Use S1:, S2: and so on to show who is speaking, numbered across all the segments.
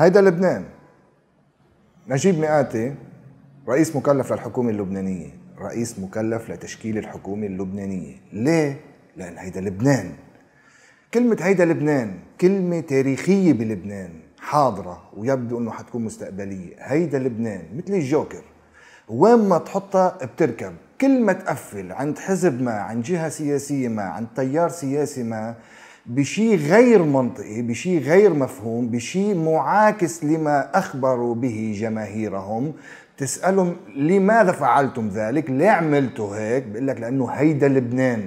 S1: هيدا لبنان نجيب مئاتي رئيس مكلف للحكومة اللبنانية رئيس مكلف لتشكيل الحكومة اللبنانية ليه؟ لأن هيدا لبنان كلمة هيدا لبنان كلمة تاريخية بلبنان حاضرة ويبدو أنه حتكون مستقبلية هيدا لبنان مثل الجوكر وين ما تحطها بتركب كل ما تقفل عند حزب ما عند جهة سياسية ما عند تيار سياسي ما بشيء غير منطقي بشيء غير مفهوم بشيء معاكس لما أخبروا به جماهيرهم تسألهم لماذا فعلتم ذلك ليه عملتوا هيك بقول لك لأنه هيدا لبنان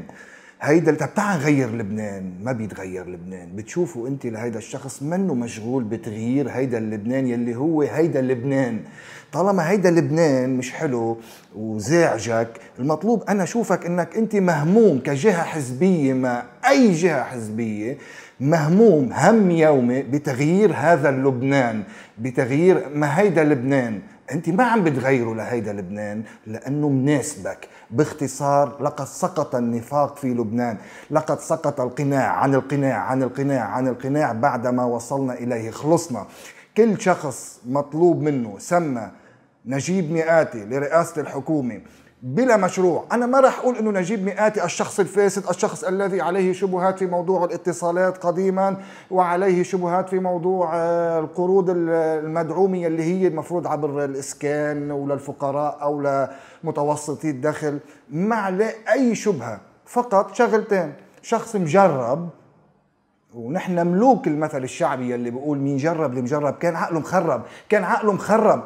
S1: هيدا طب تعال غير لبنان ما بيتغير لبنان بتشوفوا انت لهيدا الشخص منه مشغول بتغيير هيدا اللبنان يلي هو هيدا لبنان طالما هيدا لبنان مش حلو وزعجك المطلوب انا اشوفك انك انت مهموم كجهه حزبيه مع اي جهه حزبيه مهموم هم يومي بتغيير هذا اللبنان بتغيير ما هيدا لبنان انت ما عم بتغيره لهيدا لبنان لانه مناسبك باختصار لقد سقط النفاق في لبنان لقد سقط القناع عن القناع عن القناع عن القناع بعدما وصلنا اليه خلصنا كل شخص مطلوب منه سمى نجيب مئاتي لرئاسة الحكومة بلا مشروع أنا ما راح أقول أنه نجيب مئاتي الشخص الفاسد الشخص الذي عليه شبهات في موضوع الاتصالات قديما وعليه شبهات في موضوع آه، القروض المدعومة اللي هي المفروض عبر الإسكان أو للفقراء أو لمتوسطي الدخل ما عليه أي شبهة فقط شغلتين شخص مجرب ونحن ملوك المثل الشعبي اللي بيقول مين جرب اللي مجرب كان عقله مخرب كان عقله مخرب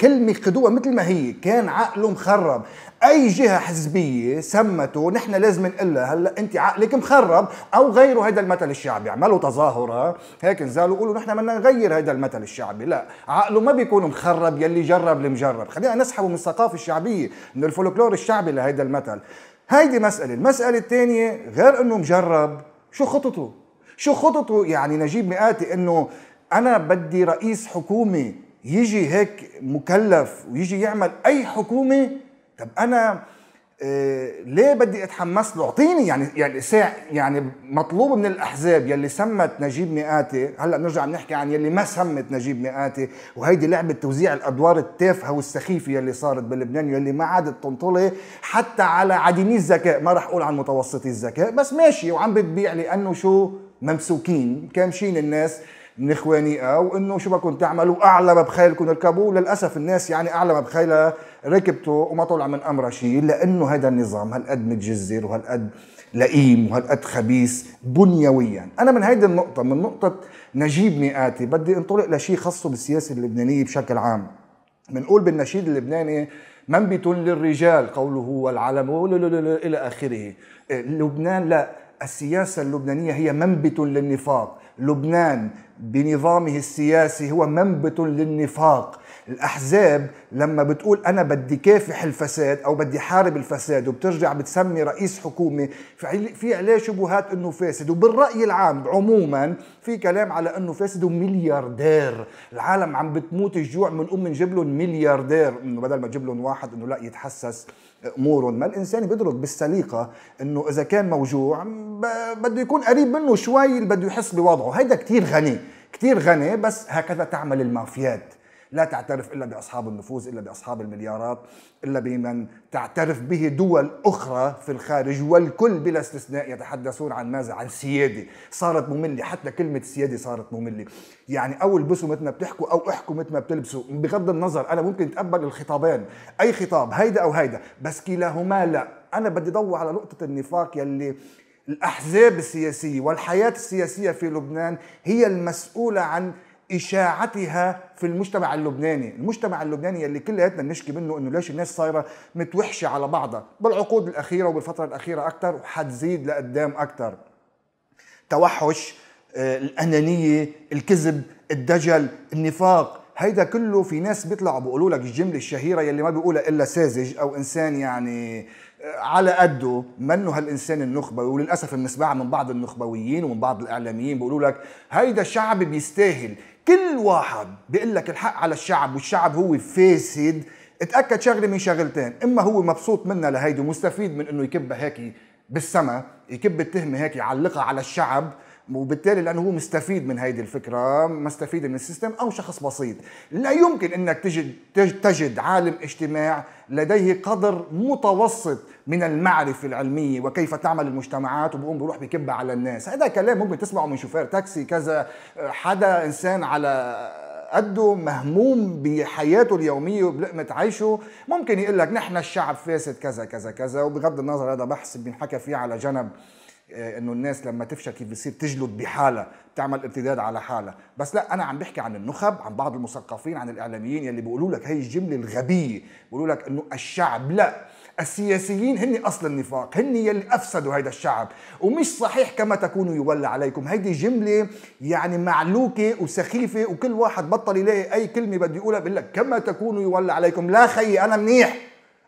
S1: كلمة خدوها مثل ما هي كان عقله مخرب أي جهة حزبية سمته نحن لازم نقلها هلا أنت عقلك مخرب أو غيروا هذا المثل الشعبي عملوا تظاهرة هيك نزالوا قولوا نحن بدنا نغير هذا المثل الشعبي لا عقله ما بيكون مخرب يلي جرب المجرب خلينا نسحبه من الثقافة الشعبية من الفولكلور الشعبي لهذا المثل هيدي مسألة المسألة الثانية غير أنه مجرب شو خططه شو خططه يعني نجيب مئاتي انه انا بدي رئيس حكومه يجي هيك مكلف ويجي يعمل اي حكومه طب انا إيه ليه بدي اتحمس له اعطيني يعني يعني ساع يعني مطلوب من الاحزاب يلي سمت نجيب مئاتي هلا بنرجع بنحكي عن يلي ما سمت نجيب مئاتي وهيدي لعبه توزيع الادوار التافهه والسخيفه يلي صارت بلبنان يلي ما عادت تنطلي حتى على عديمي الذكاء ما راح اقول عن متوسطي الذكاء بس ماشي وعم بتبيع لانه شو ممسوكين كامشين الناس من او وانه شو بدكم تعملوا اعلى ما بخيلكم اركبوا للاسف الناس يعني اعلى ما بخيلها ركبته وما طلع من امرها شيء لانه هذا النظام هالقد متجزر وهالقد لئيم وهالقد خبيث بنيويا انا من هيدي النقطه من نقطه نجيب مئاتي بدي انطلق لشيء خاصه بالسياسه اللبنانيه بشكل عام بنقول بالنشيد اللبناني منبت للرجال قوله والعلم الى اخره لبنان لا السياسة اللبنانية هي منبت للنفاق لبنان بنظامه السياسي هو منبت للنفاق الأحزاب لما بتقول أنا بدي كافح الفساد أو بدي حارب الفساد وبترجع بتسمي رئيس حكومة في عليه شبهات أنه فاسد وبالرأي العام عموما في كلام على أنه فاسد وملياردير العالم عم بتموت الجوع من أم نجيب لهم ملياردير إنه بدل ما تجيب لهم واحد أنه لا يتحسس امورهم ما الانسان بيدرك بالسليقه انه اذا كان موجوع بده يكون قريب منه شوي بده يحس بوضعه هيدا كتير غني كتير غني بس هكذا تعمل المافيات لا تعترف الا باصحاب النفوذ الا باصحاب المليارات الا بمن تعترف به دول اخرى في الخارج والكل بلا استثناء يتحدثون عن ماذا عن سياده صارت ممله حتى كلمه سياده صارت ممله يعني او البسوا مثل ما بتحكوا او احكوا مثل ما بتلبسوا بغض النظر انا ممكن اتقبل الخطابين اي خطاب هيدا او هيدا بس كلاهما لا انا بدي ضوي على نقطه النفاق يلي الاحزاب السياسيه والحياه السياسيه في لبنان هي المسؤوله عن اشاعتها في المجتمع اللبناني، المجتمع اللبناني اللي كلياتنا بنشكي منه انه ليش الناس صايره متوحشه على بعضها بالعقود الاخيره وبالفتره الاخيره اكثر وحتزيد لقدام اكثر. توحش آه، الانانيه، الكذب، الدجل، النفاق، هيدا كله في ناس بيطلعوا بيقولوا لك الجمله الشهيره يلي ما بيقولها الا ساذج او انسان يعني آه، على قده منه هالانسان النخبوي وللاسف بنسمعها من بعض النخبويين ومن بعض الاعلاميين بيقولوا لك هيدا الشعب بيستاهل كل واحد بيقول لك الحق على الشعب والشعب هو فاسد اتاكد شغله من شغلتين اما هو مبسوط منها لهيدي ومستفيد من انه يكبها هيك بالسما يكب التهمه هيك يعلقها على الشعب وبالتالي لانه هو مستفيد من هيدي الفكره مستفيد من السيستم او شخص بسيط لا يمكن انك تجد تجد عالم اجتماع لديه قدر متوسط من المعرفة العلمية وكيف تعمل المجتمعات وبقوم بروح بكب على الناس هذا كلام ممكن تسمعه من شوفير تاكسي كذا حدا إنسان على قده مهموم بحياته اليومية وبلقمة عيشه ممكن يقول لك نحن الشعب فاسد كذا كذا كذا وبغض النظر هذا بحث بنحكى فيه على جنب آه، انه الناس لما كيف بصير تجلد بحالها بتعمل ارتداد على حالها بس لا انا عم بحكي عن النخب عن بعض المثقفين عن الاعلاميين يلي بيقولوا لك هي الجمله الغبيه بيقولوا لك انه الشعب لا السياسيين هن اصل النفاق هن يلي افسدوا هيدا الشعب ومش صحيح كما تكونوا يولى عليكم هيدي جمله يعني معلوكه وسخيفه وكل واحد بطل يلاقي اي كلمه بده يقولها بيقول لك كما تكونوا يولى عليكم لا خيي انا منيح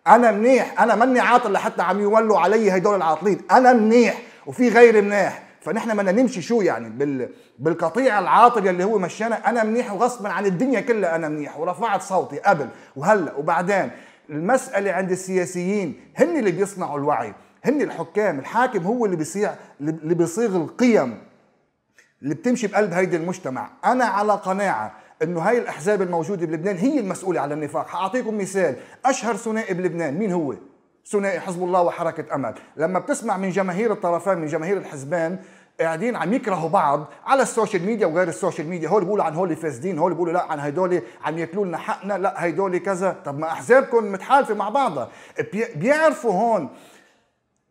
S1: انا منيح انا مني عاطل لحتى عم يولوا علي هدول العاطلين انا منيح وفي غير مناح فنحن ما نمشي شو يعني بال بالقطيع العاطل اللي هو مشانا انا منيح وغصبا عن الدنيا كلها انا منيح ورفعت صوتي قبل وهلا وبعدين المساله عند السياسيين هن اللي بيصنعوا الوعي هن الحكام الحاكم هو اللي بيصيع اللي بيصيغ القيم اللي بتمشي بقلب هيدي المجتمع انا على قناعه انه هاي الاحزاب الموجوده بلبنان هي المسؤوله على النفاق حاعطيكم مثال اشهر ثنائي بلبنان مين هو ثنائي حزب الله وحركه امل لما بتسمع من جماهير الطرفين من جماهير الحزبين قاعدين عم يكرهوا بعض على السوشيال ميديا وغير السوشيال ميديا هول بيقولوا عن هول فاسدين هول بيقولوا لا عن هدول عم ياكلوا لنا حقنا لا هدول كذا طب ما احزابكم متحالفه مع بعضها بيعرفوا هون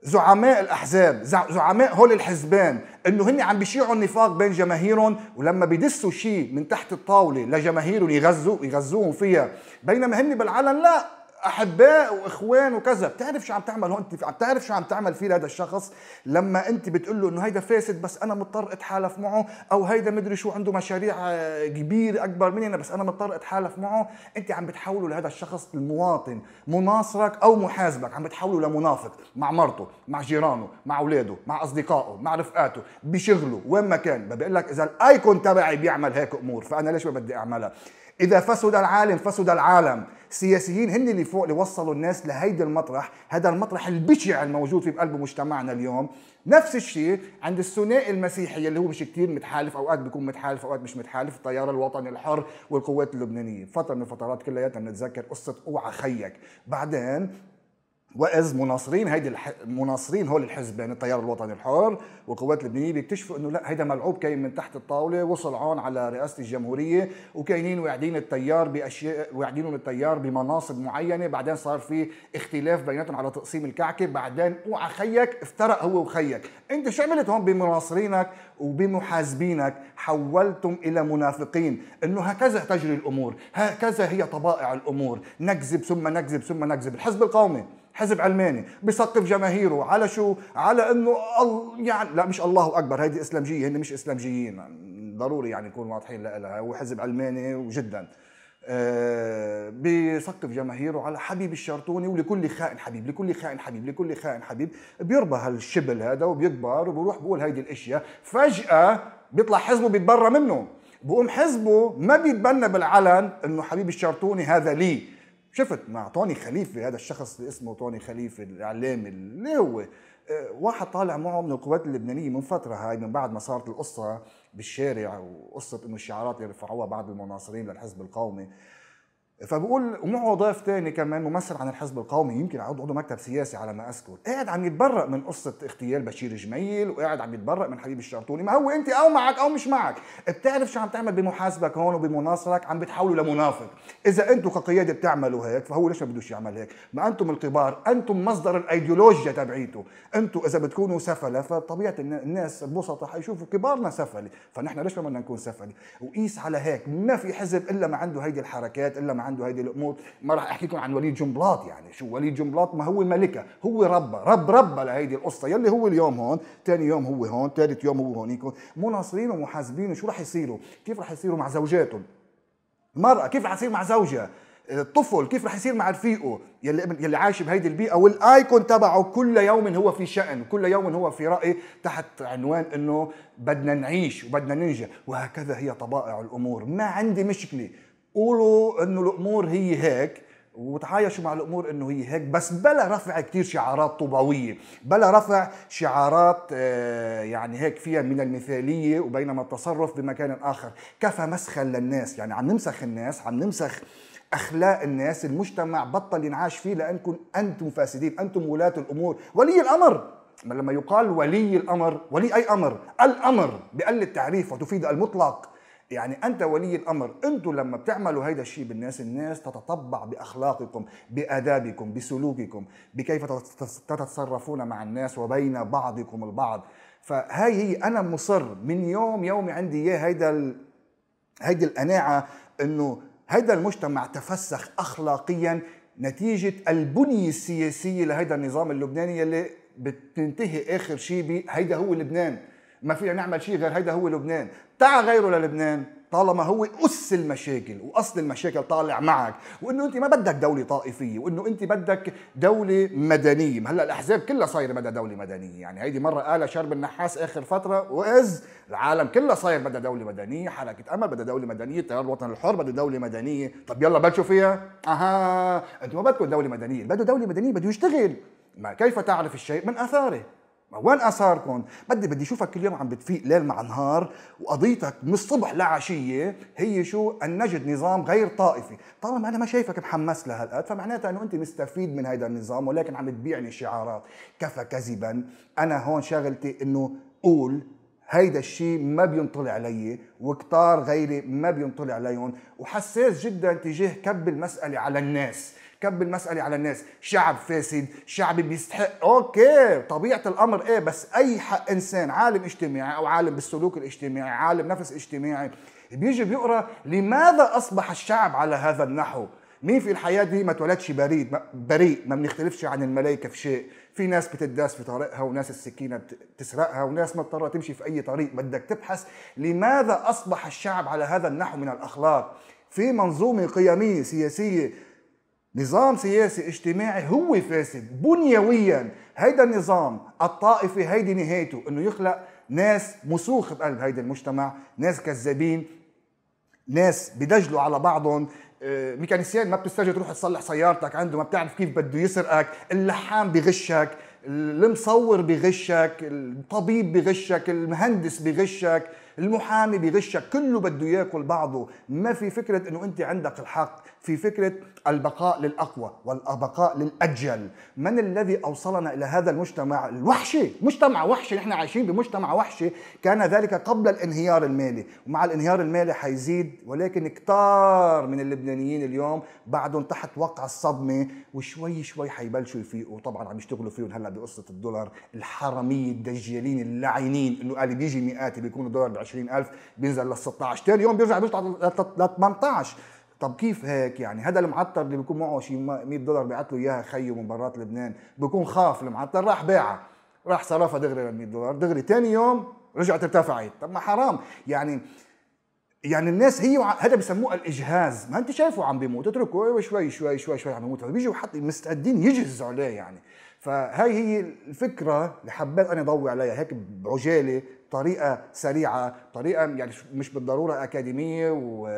S1: زعماء الاحزاب زعماء هول الحزبان انه هن عم بيشيعوا النفاق بين جماهيرهم ولما بيدسوا شيء من تحت الطاوله لجماهيرهم يغزوا يغزوهم فيها بينما هن بالعلن لا احباء واخوان وكذا بتعرف شو عم تعمل هون انت عم تعرف شو عم تعمل فيه لهذا الشخص لما انت بتقول له انه هيدا فاسد بس انا مضطر اتحالف معه او هيدا مدري شو عنده مشاريع آه، كبيره اكبر مني بس انا مضطر اتحالف معه انت عم بتحوله لهذا الشخص المواطن مناصرك او محاسبك عم بتحوله لمنافق مع مرته مع جيرانه مع اولاده مع اصدقائه مع رفقاته بشغله وين ما كان بقول لك اذا الايكون تبعي بيعمل هيك امور فانا ليش ما بدي اعملها اذا فسد العالم فسد العالم السياسيين هن اللي فوق اللي وصلوا الناس لهيدي المطرح هذا المطرح البشع الموجود في قلب مجتمعنا اليوم نفس الشيء عند الثنائي المسيحي اللي هو مش كتير متحالف اوقات بيكون متحالف اوقات مش متحالف التيار الوطني الحر والقوات اللبنانيه فتره من الفترات كلياتها بنتذكر قصه اوعى خيك بعدين واز مناصرين هيدي الح... مناصرين هول الحزب يعني التيار الوطني الحر والقوات اللبنانيه بيكتشفوا انه لا هيدا ملعوب كاين من تحت الطاوله وصل عون على رئاسه الجمهوريه وكاينين واعدين التيار باشياء واعدينهم التيار بمناصب معينه بعدين صار في اختلاف بيناتهم على تقسيم الكعكه بعدين اوعى خيك افترق هو وخيك انت شو عملت هون بمناصرينك وبمحاسبينك حولتم الى منافقين انه هكذا تجري الامور هكذا هي طبائع الامور نكذب ثم نكذب ثم نكذب الحزب القومي حزب علماني بيثقف جماهيره على شو على انه يعني لا مش الله اكبر هيدي اسلامجيه هن مش اسلامجيين ضروري يعني نكون واضحين لها هو حزب علماني وجدا آه، بيثقف جماهيره على حبيب الشرطوني ولكل خائن حبيب لكل خائن حبيب لكل خائن حبيب بيربى هالشبل هذا وبيكبر وبروح بقول هيدي الاشياء فجأة بيطلع حزبه بيتبرى منه بقوم حزبه ما بيتبنى بالعلن انه حبيب الشرطوني هذا لي شفت مع توني خليفه هذا الشخص اللي اسمه توني خليفه الاعلامي اللي هو آه، واحد طالع معه من القوات اللبنانيه من فتره هاي من بعد ما صارت القصه بالشارع وقصه انه الشعارات اللي رفعوها بعض المناصرين للحزب القومي فبقول ومعه ضيف تاني كمان ممثل عن الحزب القومي يمكن عضو عضو مكتب سياسي على ما اذكر قاعد عم يتبرأ من قصه اغتيال بشير جميل وقاعد عم يتبرأ من حبيب الشرطوني ما هو انت او معك او مش معك بتعرف شو عم تعمل بمحاسبك هون وبمناصرك عم بتحولوا لمنافق اذا انتم كقياده بتعملوا هيك فهو ليش ما بدوش يعمل هيك ما انتم الكبار انتم مصدر الايديولوجيا تبعيته انتم اذا بتكونوا سفله فطبيعه الناس البسطاء حيشوفوا كبارنا سفله فنحن ليش ما بدنا نكون سفله وقيس على هيك ما في حزب الا ما عنده هيدي الحركات الا ما عنده هذه الامور ما راح احكي لكم عن وليد جنبلاط يعني شو وليد جنبلاط ما هو ملكه هو رب رب رب لهيدي القصه يلي هو اليوم هون ثاني يوم هو هون ثالث يوم هو هون مو ناصرين ومحاسبين شو راح يصيروا كيف راح يصيروا مع زوجاتهم مرأة كيف راح تصير مع زوجها الطفل آه، كيف راح يصير مع رفيقه يلي يلي عايش بهيدي البيئه والايكون تبعه كل يوم هو في شان كل يوم هو في راي تحت عنوان انه بدنا نعيش وبدنا ننجح وهكذا هي طبائع الامور ما عندي مشكله قولوا انه الامور هي هيك وتعايشوا مع الامور انه هي هيك بس بلا رفع كثير شعارات طوباويه بلا رفع شعارات آه، يعني هيك فيها من المثاليه وبينما التصرف بمكان اخر كفى مسخا للناس يعني عم نمسخ الناس عم نمسخ اخلاق الناس المجتمع بطل ينعاش فيه لانكم انتم فاسدين انتم ولاه الامور ولي الامر لما يقال ولي الامر ولي اي امر الامر بقل التعريف وتفيد المطلق يعني انت ولي الامر انتوا لما بتعملوا هيدا الشيء بالناس الناس تتطبع باخلاقكم بادابكم بسلوككم بكيف تتصرفون مع الناس وبين بعضكم البعض فهي هي انا مصر من يوم يومي عندي اياه هيدا ال... هيدي القناعه انه هيدا المجتمع تفسخ اخلاقيا نتيجه البنيه السياسيه لهيدا النظام اللبناني اللي بتنتهي اخر شيء بهيدا هو لبنان ما فينا نعمل شيء غير هيدا هو لبنان تعا غيره للبنان طالما هو أس المشاكل وأصل المشاكل طالع معك وإنه أنت ما بدك دولة طائفية وإنه أنت بدك دولة مدنية هلا الأحزاب كلها صايرة بدها دولة مدنية يعني هيدي مرة قالها شرب النحاس آخر فترة وإز العالم كلها صاير بدها دولة مدنية حركة أمل بدها دولة مدنية التيار الوطني الحر بدها دولة مدنية طب يلا بلشوا فيها أها أنتم ما بدكم دولة مدنية بده دولة مدنية بده يشتغل ما كيف تعرف الشيء من آثاره وين اثاركم؟ بدي بدي اشوفك يوم عم بتفيق ليل مع نهار وقضيتك من الصبح لعشيه هي شو ان نجد نظام غير طائفي، طالما انا ما شايفك محمس لهالقد فمعناتها انه انت مستفيد من هذا النظام ولكن عم تبيعني شعارات، كفى كذبا، انا هون شغلتي انه قول هيدا الشيء ما بينطلع علي وكتار غيري ما بينطلع عليهم وحساس جدا تجاه كب المساله على الناس كب المسألة على الناس شعب فاسد شعب بيستحق أوكي طبيعة الأمر إيه بس أي حق إنسان عالم اجتماعي أو عالم بالسلوك الاجتماعي عالم نفس اجتماعي بيجي بيقرأ لماذا أصبح الشعب على هذا النحو مين في الحياة دي ما تولدش بريء بريء ما بنختلفش عن الملائكة في شيء في ناس بتداس في طريقها وناس السكينة بتسرقها وناس مضطرة تمشي في أي طريق بدك تبحث لماذا أصبح الشعب على هذا النحو من الأخلاق في منظومة قيمية سياسية نظام سياسي اجتماعي هو فاسد بنيويا هيدا النظام الطائفي هيدي نهايته انه يخلق ناس مسوخ بقلب هيدا المجتمع ناس كذابين ناس بدجلوا على بعضهم آه، ميكانيسيان ما بتستجي تروح تصلح سيارتك عنده ما بتعرف كيف بده يسرقك اللحام بغشك المصور بغشك الطبيب بغشك المهندس بغشك المحامي بغشك كله بده ياكل بعضه ما في فكره انه انت عندك الحق في فكره البقاء للاقوى والبقاء للاجل من الذي اوصلنا الى هذا المجتمع الوحشي مجتمع وحشي نحن عايشين بمجتمع وحشي كان ذلك قبل الانهيار المالي ومع الانهيار المالي حيزيد ولكن كتار من اللبنانيين اليوم بعدهم تحت وقع الصدمه وشوي شوي حيبلشوا يفيقوا طبعا عم يشتغلوا فيهم هلا بقصه الدولار الحرميه الدجالين اللعينين انه قال بيجي مئات بيكونوا دولار ب 20000 بينزل لل 16 تاني يوم بيرجع بيطلع لل 18 طب كيف هيك يعني هذا المعطر اللي بيكون معه شيء 100 دولار بيعت له اياها خيه من برات لبنان بيكون خاف المعطر راح باعها راح صرفها دغري لل 100 دولار دغري تاني يوم رجعت ارتفعت طب ما حرام يعني يعني الناس هي هذا بسموه الاجهاز ما انت شايفه عم بيموت اتركه شوي شوي شوي شوي عم بيموت بيجوا حتى مستعدين يجهزوا عليه يعني فهي هي الفكره اللي حبيت انا اضوي عليها هيك بعجاله طريقه سريعه طريقه يعني مش بالضروره اكاديميه و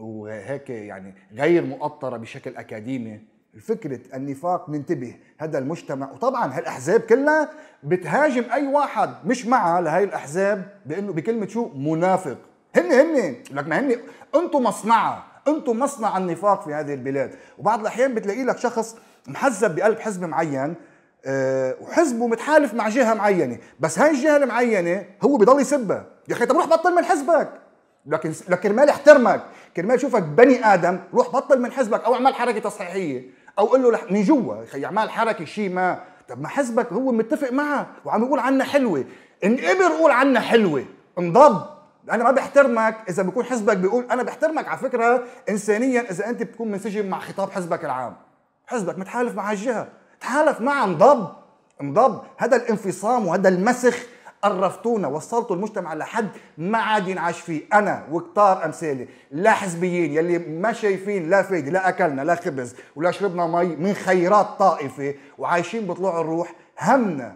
S1: وهيك يعني غير مؤطره بشكل اكاديمي فكرة النفاق ننتبه هذا المجتمع وطبعا هالاحزاب كلها بتهاجم اي واحد مش معها لهي الاحزاب بانه بكلمة شو منافق هن هن لك ما هن انتم مصنعه انتم مصنع النفاق في هذه البلاد وبعض الاحيان بتلاقي لك شخص محزب بقلب حزب معين آه، وحزبه متحالف مع جهه معينه بس هاي الجهه المعينه هو بضل يسبها يا اخي طب روح بطل من حزبك لكن لكن احترمك يحترمك كرمال يشوفك بني ادم روح بطل من حزبك او اعمل حركه تصحيحيه او قول له من جوا يا اعمل حركه شيء ما طب ما حزبك هو متفق معك وعم يقول عنا حلوه انقبر قول عنا حلوه انضب انا ما بحترمك اذا بكون حزبك بيقول انا بحترمك على فكره انسانيا اذا انت بتكون منسجم مع خطاب حزبك العام حزبك متحالف مع الجهه تحالف معها انضب انضب هذا الانفصام وهذا المسخ قرفتونا وصلتوا المجتمع لحد ما عاد ينعاش فيه انا وكتار امثالي لا حزبيين يلي ما شايفين لا فايده لا اكلنا لا خبز ولا شربنا مي من خيرات طائفه وعايشين بطلوع الروح همنا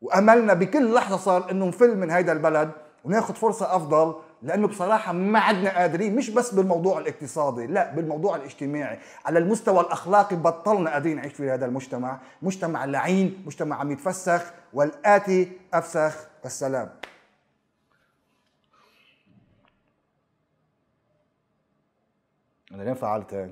S1: واملنا بكل لحظه صار انه نفل من هيدا البلد وناخذ فرصه افضل لانه بصراحه ما عدنا قادرين مش بس بالموضوع الاقتصادي لا بالموضوع الاجتماعي على المستوى الاخلاقي بطلنا قادرين نعيش في هذا المجتمع مجتمع لعين مجتمع عم يتفسخ والاتي افسخ السلام انا ليه فعلت هيك